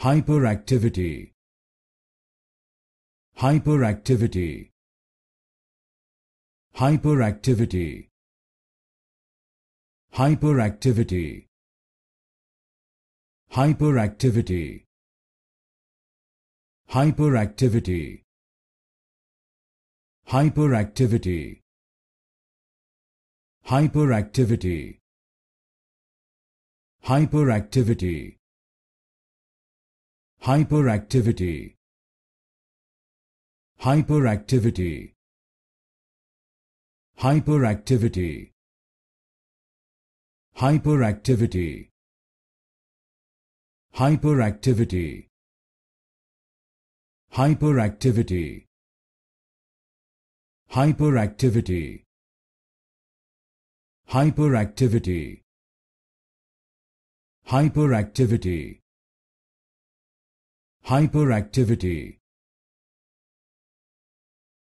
hyperactivity hyperactivity hyperactivity hyperactivity hyperactivity hyperactivity hyperactivity hyperactivity hyperactivity hyperactivity hyperactivity hyperactivity hyperactivity hyperactivity hyperactivity hyperactivity hyperactivity hyperactivity hyperactivity